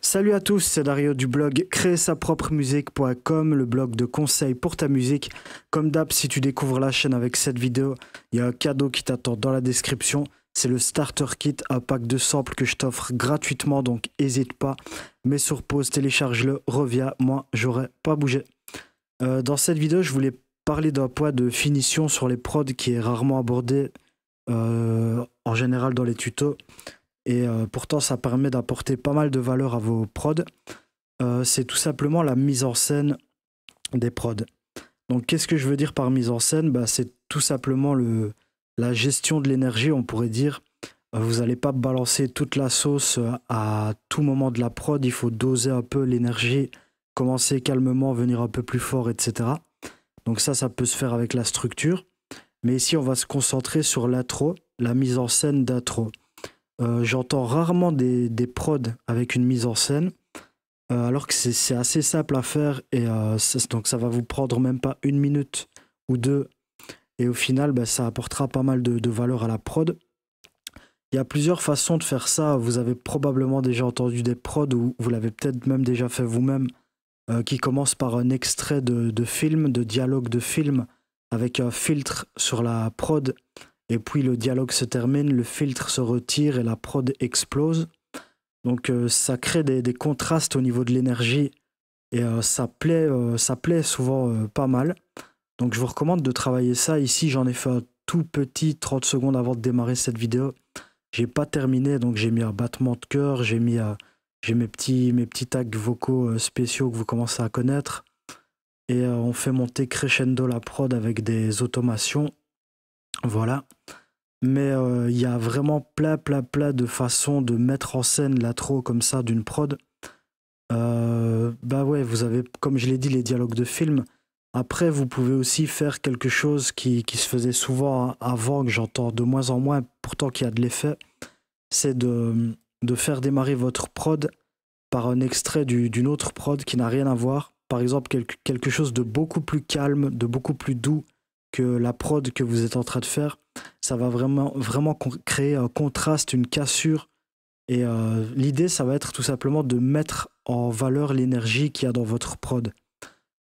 Salut à tous, c'est Dario du blog créer sa propre musique.com, le blog de conseils pour ta musique. Comme d'hab, si tu découvres la chaîne avec cette vidéo, il y a un cadeau qui t'attend dans la description. C'est le starter kit, un pack de samples que je t'offre gratuitement, donc n'hésite pas. Mets sur pause, télécharge-le, reviens, moi j'aurais pas bougé. Euh, dans cette vidéo, je voulais parler d'un point de finition sur les prods qui est rarement abordé euh, en général dans les tutos. Et euh, pourtant, ça permet d'apporter pas mal de valeur à vos prods. Euh, c'est tout simplement la mise en scène des prods. Donc, qu'est-ce que je veux dire par mise en scène bah, C'est tout simplement le, la gestion de l'énergie, on pourrait dire. Euh, vous n'allez pas balancer toute la sauce à tout moment de la prod. Il faut doser un peu l'énergie, commencer calmement, venir un peu plus fort, etc. Donc ça, ça peut se faire avec la structure. Mais ici, on va se concentrer sur l'intro, la mise en scène d'atro. Euh, j'entends rarement des, des prods avec une mise en scène, euh, alors que c'est assez simple à faire et euh, donc ça va vous prendre même pas une minute ou deux. Et au final, bah, ça apportera pas mal de, valeur à la prod. Il y a plusieurs façons de faire ça. Vous avez probablement déjà entendu des prods ou vous l'avez peut-être même déjà fait vous-même, qui commencent par un extrait de, de, film, de dialogue de film, avec un filtre sur la prod et puis le dialogue se termine, le filtre se retire et la prod explose. Donc euh, ça crée des, contrastes au niveau de l'énergie et euh, ça, plaît, euh, ça plaît souvent pas mal. Donc je vous recommande de travailler ça. Ici j'en ai fait un tout petit 30 secondes avant de démarrer cette vidéo. J'ai pas terminé donc j'ai mis un battement de cœur, j'ai mis j'ai mes petits, mes petits tags vocaux spéciaux que vous commencez à connaître. Et on fait monter crescendo la prod avec des automations. Voilà. Mais euh, il y a vraiment plein, plein, plein de façons de mettre en scène l'atro comme ça d'une prod. Euh, bah ouais, vous avez, comme je l'ai dit, les dialogues de film. Après, vous pouvez aussi faire quelque chose qui, qui se faisait souvent avant, que j'entends de moins en moins, pourtant qui a de l'effet. C'est de, de faire démarrer votre prod par un extrait d'une autre prod qui n'a rien à voir. Par exemple, quelque chose de beaucoup plus calme, de beaucoup plus doux, que la prod que vous êtes en train de faire, ça va vraiment, vraiment créer un contraste, une cassure. Et euh, l'idée, ça va être tout simplement de mettre en valeur l'énergie qu'il y a dans votre prod.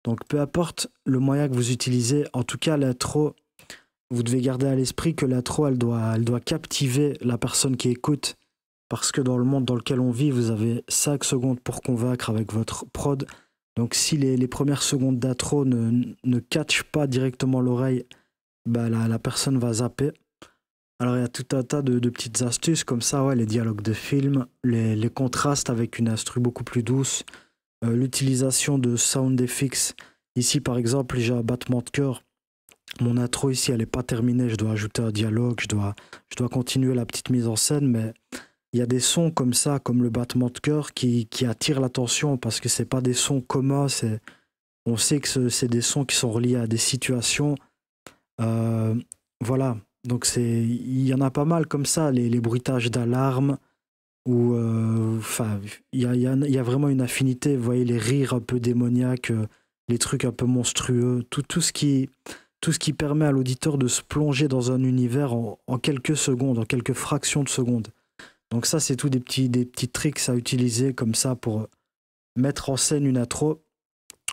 Donc peu importe le moyen que vous utilisez, en tout cas l'intro, vous devez garder à l'esprit que l'intro, elle doit, elle doit captiver la personne qui écoute. Parce que dans le monde dans lequel on vit, vous avez 5 secondes pour convaincre avec votre prod. Donc si les, premières secondes d'intro ne, ne catchent pas directement l'oreille, bah, la, la, personne va zapper. Alors il y a tout un tas de, petites astuces comme ça, les dialogues de film, les, contrastes avec une instru beaucoup plus douce, euh, l'utilisation de sound effects. Ici par exemple, j'ai un battement de cœur. Mon intro ici, elle n'est pas terminée, je dois ajouter un dialogue, je dois, je dois continuer la petite mise en scène, mais il y a des sons comme ça, comme le battement de cœur, qui, qui attirent l'attention parce que c'est pas des sons communs. on sait que c'est des sons qui sont reliés à des situations. Euh, voilà. Donc c'est, il y en a pas mal comme ça, les, bruitages d'alarme. Ou euh, il y a, vraiment une affinité. Vous voyez les rires un peu démoniaques, euh, les trucs un peu monstrueux, tout, tout ce qui tout ce qui permet à l'auditeur de se plonger dans un univers en quelques secondes, en quelques fractions de secondes. Donc ça, c'est tout des petits, des petits tricks à utiliser comme ça pour euh, mettre en scène une intro.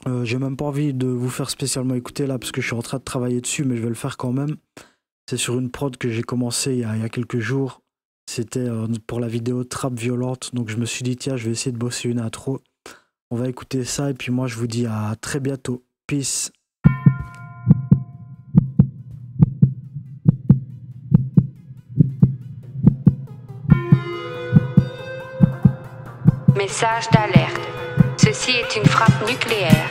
Euh, j'ai même pas envie de vous faire spécialement écouter là parce que je suis en train de travailler dessus, mais je vais le faire quand même. C'est sur une prod que j'ai commencé il y, a, il y, a, quelques jours. C'était euh, pour la vidéo Trap Violente. Donc je me suis dit, tiens, je vais essayer de bosser une intro. On va écouter ça et puis moi, je vous dis à très bientôt. Peace. Message d'alerte. Ceci est une frappe nucléaire.